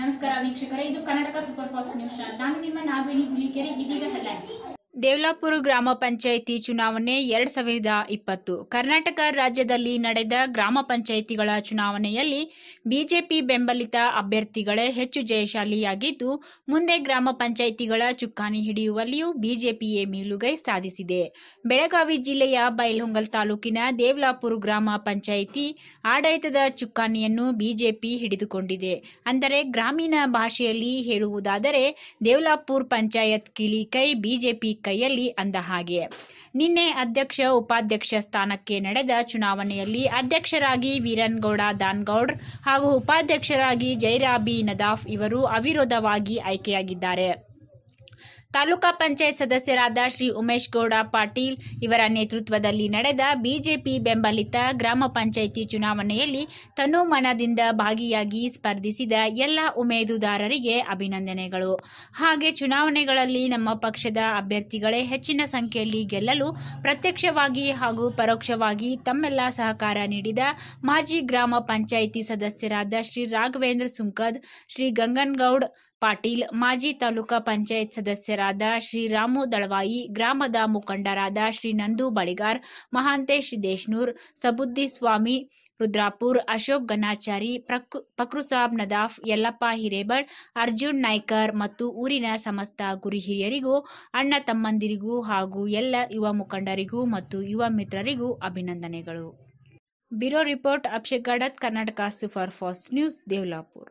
ನಮಸ್ಕಾರ ವೀಕ್ಷಕರೇ ಇದು ಕರ್ನಾಟಕ ಸೂಪರ್ ಫಾಸ್ಟ್ ನ್ಯೂಸ್ ನಾನು ನಿಮ್ಮ ನಾವೇಣಿ ಹುಲಿಕೆರೆ ಇದೀಗ ಹೆಡ್ಲೈನ್ಸ್ ದೇವಲಾಪುರ ಗ್ರಾಮ ಪಂಚಾಯಿತಿ ಚುನಾವಣೆ ಎರಡ್ ಸಾವಿರದ ಇಪ್ಪತ್ತು ಕರ್ನಾಟಕ ರಾಜ್ಯದಲ್ಲಿ ನಡೆದ ಗ್ರಾಮ ಪಂಚಾಯಿತಿಗಳ ಚುನಾವಣೆಯಲ್ಲಿ ಬಿಜೆಪಿ ಬೆಂಬಲಿತ ಅಭ್ಯರ್ಥಿಗಳೇ ಹೆಚ್ಚು ಜಯಶಾಲಿಯಾಗಿದ್ದು ಮುಂದೆ ಗ್ರಾಮ ಪಂಚಾಯಿತಿಗಳ ಚುಕ್ಕಾಣಿ ಹಿಡಿಯುವಲ್ಲಿಯೂ ಬಿಜೆಪಿಯೇ ಮೇಲುಗೈ ಸಾಧಿಸಿದೆ ಬೆಳಗಾವಿ ಜಿಲ್ಲೆಯ ಬೈಲ್ಹೊಂಗಲ್ ತಾಲೂಕಿನ ದೇವ್ಲಾಪುರ ಗ್ರಾಮ ಪಂಚಾಯಿತಿ ಆಡಳಿತದ ಚುಕ್ಕಾಣಿಯನ್ನು ಬಿಜೆಪಿ ಹಿಡಿದುಕೊಂಡಿದೆ ಅಂದರೆ ಗ್ರಾಮೀಣ ಭಾಷೆಯಲ್ಲಿ ಹೇಳುವುದಾದರೆ ದೇವ್ಲಾಪುರ ಪಂಚಾಯತ್ ಕಿಲಿಕೈ ಬಿಜೆಪಿ ಕೈಯಲ್ಲಿ ಅಂದ ಹಾಗೆ ನಿನ್ನೆ ಅಧ್ಯಕ್ಷ ಉಪಾಧ್ಯಕ್ಷ ಸ್ಥಾನಕ್ಕೆ ನಡೆದ ಚುನಾವಣೆಯಲ್ಲಿ ಅಧ್ಯಕ್ಷರಾಗಿ ವೀರನ್ಗೌಡ ದಾನ್ಗೌಡ್ ಹಾಗೂ ಉಪಾಧ್ಯಕ್ಷರಾಗಿ ಜೈರಾಬಿ ನದಾಫ್ ಇವರು ಅವಿರೋಧವಾಗಿ ಆಯ್ಕೆಯಾಗಿದ್ದಾರೆ ತಾಲೂಕಾ ಪಂಚಾಯತ್ ಸದಸ್ಯರಾದ ಶ್ರೀ ಉಮೇಶ್ ಗೌಡ ಪಾಟೀಲ್ ಇವರ ನೇತೃತ್ವದಲ್ಲಿ ನಡೆದ ಬಿಜೆಪಿ ಬೆಂಬಲಿತ ಗ್ರಾಮ ಪಂಚಾಯಿತಿ ಚುನಾವಣೆಯಲ್ಲಿ ತನುಮನದಿಂದ ಭಾಗಿಯಾಗಿ ಸ್ಪರ್ಧಿಸಿದ ಎಲ್ಲ ಉಮೇದುದಾರರಿಗೆ ಅಭಿನಂದನೆಗಳು ಹಾಗೆ ಚುನಾವಣೆಗಳಲ್ಲಿ ನಮ್ಮ ಪಕ್ಷದ ಅಭ್ಯರ್ಥಿಗಳೇ ಹೆಚ್ಚಿನ ಸಂಖ್ಯೆಯಲ್ಲಿ ಗೆಲ್ಲಲು ಪ್ರತ್ಯಕ್ಷವಾಗಿ ಹಾಗೂ ಪರೋಕ್ಷವಾಗಿ ತಮ್ಮೆಲ್ಲ ಸಹಕಾರ ನೀಡಿದ ಮಾಜಿ ಗ್ರಾಮ ಪಂಚಾಯಿತಿ ಸದಸ್ಯರಾದ ಶ್ರೀ ರಾಘವೇಂದ್ರ ಸುಂಕದ್ ಶ್ರೀ ಗಂಗನ್ಗೌಡ್ ಪಾಟೀಲ್ ಮಾಜಿ ತಾಲೂಕಾ ಪಂಚಾಯತ್ ಸದಸ್ಯರಾದ ಶ್ರೀ ದಳವಾಯಿ ಗ್ರಾಮದ ಮುಖಂಡರಾದ ಶ್ರೀ ನಂದು ಬಳಿಗಾರ್ ಮಹಾಂತೇಶ್ ದೇಶ್ನೂರ್ ಸಬುದ್ದಿ ಸ್ವಾಮಿ ರುದ್ರಾಪುರ್ ಅಶೋಕ್ ಗಣಾಚಾರಿ ಪಕ್ರುಸಾಬ್ ನದಾಫ್ ಯಲ್ಲಪ್ಪ ಹಿರೇಬಳ್ ಅರ್ಜುನ್ ನಾಯ್ಕರ್ ಮತ್ತು ಊರಿನ ಸಮಸ್ತ ಗುರಿ ಹಿರಿಯರಿಗೂ ಅಣ್ಣ ತಮ್ಮಂದಿರಿಗೂ ಹಾಗೂ ಎಲ್ಲ ಯುವ ಮುಖಂಡರಿಗೂ ಮತ್ತು ಯುವ ಮಿತ್ರರಿಗೂ ಅಭಿನಂದನೆಗಳು bureau report Abhishek Gadat Karnataka super fast news ದೇವ್ಲಾಪುರ್